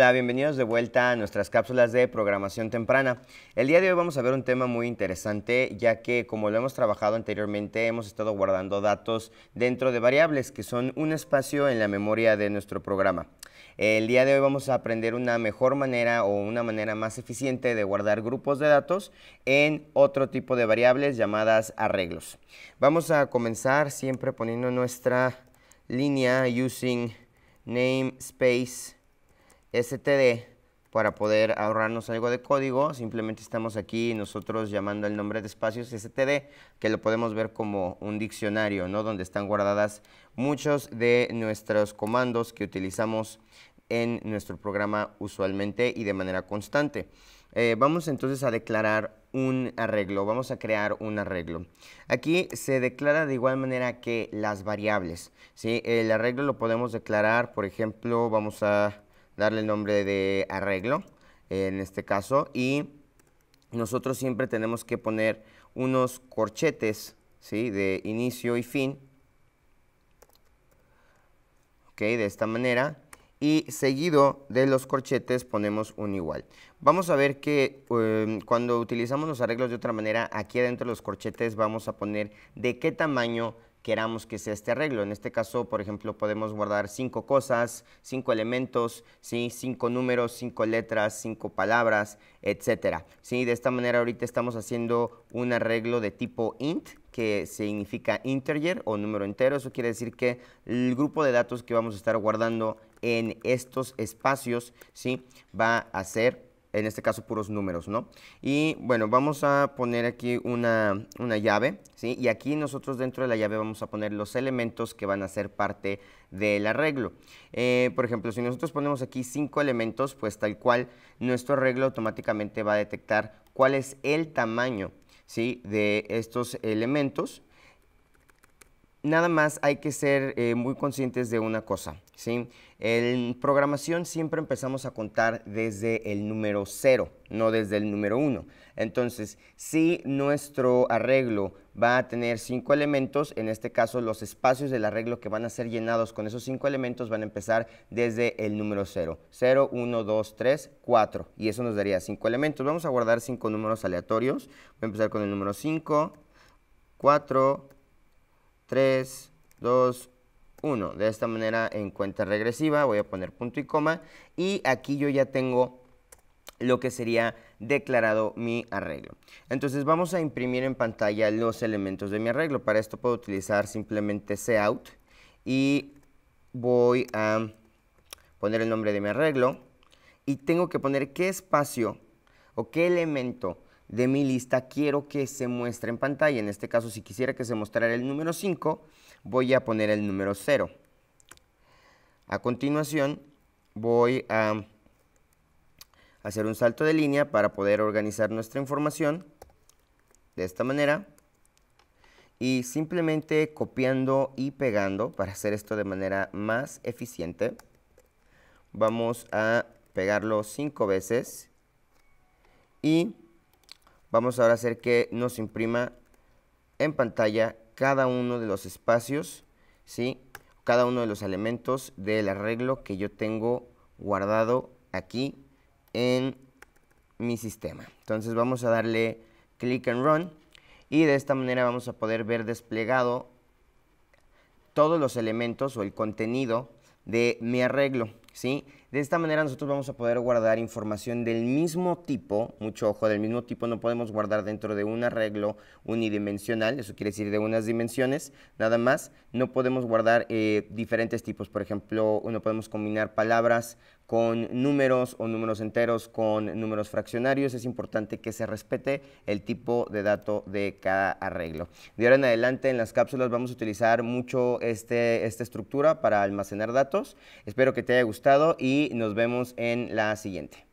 Hola, bienvenidos de vuelta a nuestras cápsulas de programación temprana. El día de hoy vamos a ver un tema muy interesante, ya que como lo hemos trabajado anteriormente, hemos estado guardando datos dentro de variables, que son un espacio en la memoria de nuestro programa. El día de hoy vamos a aprender una mejor manera o una manera más eficiente de guardar grupos de datos en otro tipo de variables llamadas arreglos. Vamos a comenzar siempre poniendo nuestra línea using namespace std para poder ahorrarnos algo de código, simplemente estamos aquí nosotros llamando el nombre de espacios std, que lo podemos ver como un diccionario, ¿no? donde están guardadas muchos de nuestros comandos que utilizamos en nuestro programa usualmente y de manera constante. Eh, vamos entonces a declarar un arreglo, vamos a crear un arreglo. Aquí se declara de igual manera que las variables. ¿sí? El arreglo lo podemos declarar, por ejemplo, vamos a darle el nombre de arreglo, en este caso, y nosotros siempre tenemos que poner unos corchetes ¿sí? de inicio y fin, okay, de esta manera, y seguido de los corchetes ponemos un igual. Vamos a ver que em, cuando utilizamos los arreglos de otra manera, aquí adentro de los corchetes vamos a poner de qué tamaño queramos que sea este arreglo. En este caso, por ejemplo, podemos guardar cinco cosas, cinco elementos, ¿sí? cinco números, cinco letras, cinco palabras, etcétera. ¿sí? De esta manera ahorita estamos haciendo un arreglo de tipo int, que significa integer o número entero. Eso quiere decir que el grupo de datos que vamos a estar guardando en estos espacios ¿sí? va a ser en este caso puros números, ¿no? Y bueno, vamos a poner aquí una, llave, ¿sí? Y aquí nosotros dentro de la llave vamos a poner los elementos que van a ser parte del arreglo. Eh, por ejemplo, si nosotros ponemos aquí cinco elementos, pues tal cual nuestro arreglo automáticamente va a detectar cuál es el tamaño, ¿sí? De estos elementos nada más hay que ser eh, muy conscientes de una cosa, ¿sí? En programación siempre empezamos a contar desde el número 0, no desde el número 1. Entonces, si nuestro arreglo va a tener cinco elementos, en este caso los espacios del arreglo que van a ser llenados con esos cinco elementos van a empezar desde el número 0. 0, 1, 2, 3, 4. Y eso nos daría cinco elementos. Vamos a guardar cinco números aleatorios. Voy a empezar con el número 5, 4, 3, 2, 1. De esta manera en cuenta regresiva voy a poner punto y coma y aquí yo ya tengo lo que sería declarado mi arreglo. Entonces vamos a imprimir en pantalla los elementos de mi arreglo. Para esto puedo utilizar simplemente cout y voy a poner el nombre de mi arreglo y tengo que poner qué espacio o qué elemento de mi lista quiero que se muestre en pantalla. En este caso, si quisiera que se mostrara el número 5, voy a poner el número 0. A continuación, voy a hacer un salto de línea para poder organizar nuestra información de esta manera y simplemente copiando y pegando para hacer esto de manera más eficiente vamos a pegarlo cinco veces y vamos ahora a hacer que nos imprima en pantalla cada uno de los espacios, ¿sí? cada uno de los elementos del arreglo que yo tengo guardado aquí en mi sistema. Entonces vamos a darle clic en run y de esta manera vamos a poder ver desplegado todos los elementos o el contenido de mi arreglo, ¿sí? De esta manera nosotros vamos a poder guardar información del mismo tipo, mucho ojo, del mismo tipo no podemos guardar dentro de un arreglo unidimensional, eso quiere decir de unas dimensiones, nada más. No podemos guardar eh, diferentes tipos, por ejemplo, no podemos combinar palabras con números o números enteros con números fraccionarios. Es importante que se respete el tipo de dato de cada arreglo. De ahora en adelante en las cápsulas vamos a utilizar mucho este, esta estructura para almacenar datos. Espero que te haya gustado y nos vemos en la siguiente.